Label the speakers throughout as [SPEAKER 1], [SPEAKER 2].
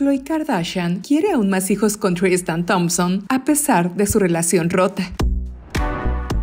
[SPEAKER 1] Floyd Kardashian quiere aún más hijos con Tristan Thompson a pesar de su relación rota.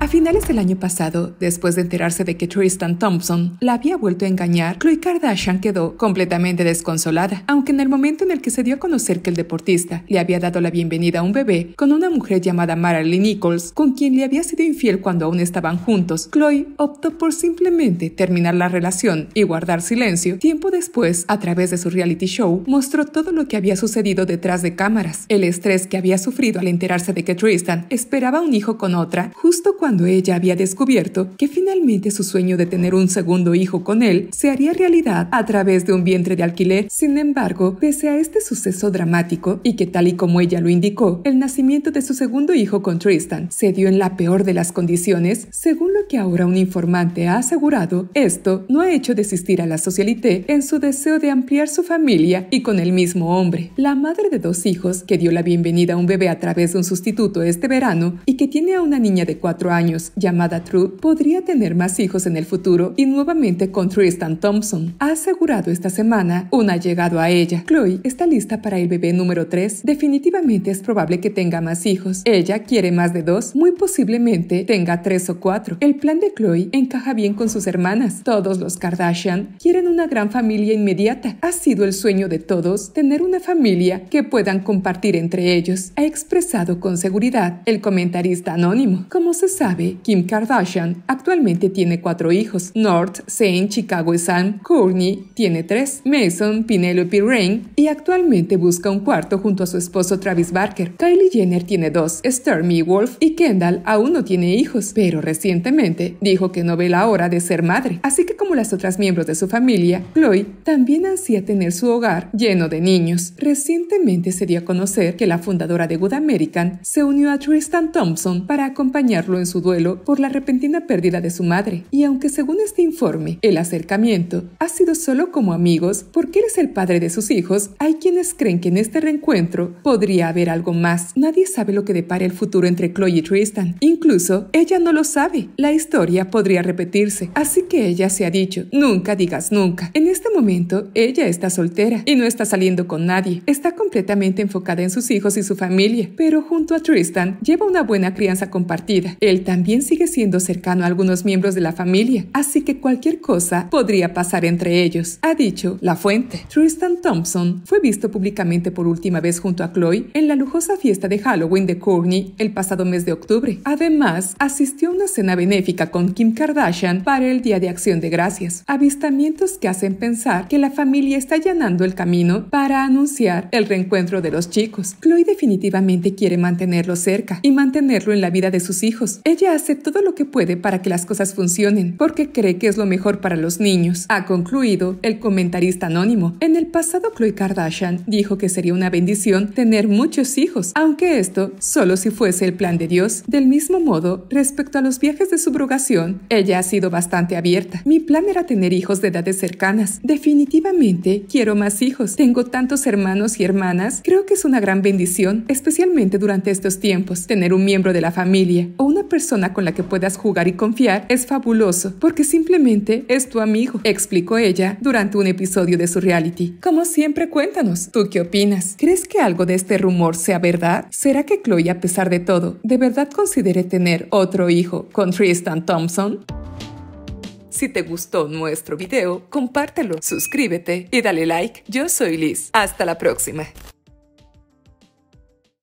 [SPEAKER 1] A finales del año pasado, después de enterarse de que Tristan Thompson la había vuelto a engañar, chloe Kardashian quedó completamente desconsolada, aunque en el momento en el que se dio a conocer que el deportista le había dado la bienvenida a un bebé con una mujer llamada Marilyn Nichols, con quien le había sido infiel cuando aún estaban juntos, Chloe optó por simplemente terminar la relación y guardar silencio. Tiempo después, a través de su reality show, mostró todo lo que había sucedido detrás de cámaras, el estrés que había sufrido al enterarse de que Tristan esperaba un hijo con otra, justo cuando cuando ella había descubierto que finalmente su sueño de tener un segundo hijo con él se haría realidad a través de un vientre de alquiler. Sin embargo, pese a este suceso dramático y que tal y como ella lo indicó, el nacimiento de su segundo hijo con Tristan se dio en la peor de las condiciones, según lo que ahora un informante ha asegurado, esto no ha hecho desistir a la socialité en su deseo de ampliar su familia y con el mismo hombre. La madre de dos hijos, que dio la bienvenida a un bebé a través de un sustituto este verano y que tiene a una niña de cuatro años llamada True, podría tener más hijos en el futuro y nuevamente con Tristan Thompson. Ha asegurado esta semana, un allegado a ella. Chloe está lista para el bebé número 3. Definitivamente es probable que tenga más hijos. Ella quiere más de dos, muy posiblemente tenga tres o cuatro. El plan de Chloe encaja bien con sus hermanas. Todos los Kardashian quieren una gran familia inmediata. Ha sido el sueño de todos tener una familia que puedan compartir entre ellos, ha expresado con seguridad el comentarista anónimo. Como se sabe, Kim Kardashian actualmente tiene cuatro hijos. North, Saint, Chicago y Sam, Courtney tiene tres. Mason, Penelope Rain y actualmente busca un cuarto junto a su esposo Travis Barker. Kylie Jenner tiene dos, Stormy Wolf y Kendall aún no tiene hijos, pero recientemente dijo que no ve la hora de ser madre. Así que como las otras miembros de su familia, Chloe también ansía tener su hogar lleno de niños. Recientemente se dio a conocer que la fundadora de Good American se unió a Tristan Thompson para acompañarlo en su duelo por la repentina pérdida de su madre. Y aunque según este informe, el acercamiento ha sido solo como amigos porque él es el padre de sus hijos, hay quienes creen que en este reencuentro podría haber algo más. Nadie sabe lo que depara el futuro entre Chloe y Tristan. Incluso ella no lo sabe. La historia podría repetirse. Así que ella se ha dicho, nunca digas nunca. En este momento, ella está soltera y no está saliendo con nadie. Está completamente enfocada en sus hijos y su familia, pero junto a Tristan lleva una buena crianza compartida. Él también sigue siendo cercano a algunos miembros de la familia, así que cualquier cosa podría pasar entre ellos, ha dicho la fuente. Tristan Thompson fue visto públicamente por última vez junto a Chloe en la lujosa fiesta de Halloween de Courtney el pasado mes de octubre. Además, asistió a una cena benéfica con Kim Kardashian para el Día de Acción de Gracias. Avistamientos que hacen pensar que la familia está allanando el camino para anunciar el reencuentro de los chicos. Chloe definitivamente quiere mantenerlo cerca y mantenerlo en la vida de sus hijos. Ella hace todo lo que puede para que las cosas funcionen, porque cree que es lo mejor para los niños, ha concluido el comentarista anónimo. En el pasado, Khloe Kardashian dijo que sería una bendición tener muchos hijos, aunque esto solo si fuese el plan de Dios. Del mismo modo, respecto a los viajes de subrogación, ella ha sido bastante abierta. Mi plan era tener hijos de edades cercanas. Definitivamente quiero más hijos. Tengo tantos hermanos y hermanas. Creo que es una gran bendición, especialmente durante estos tiempos, tener un miembro de la familia o una persona con la que puedas jugar y confiar es fabuloso, porque simplemente es tu amigo, explicó ella durante un episodio de su reality. Como siempre, cuéntanos, ¿tú qué opinas? ¿Crees que algo de este rumor sea verdad? ¿Será que Chloe, a pesar de todo, de verdad considere tener otro hijo con Tristan Thompson? Si te gustó nuestro video, compártelo, suscríbete y dale like. Yo soy Liz. Hasta la próxima.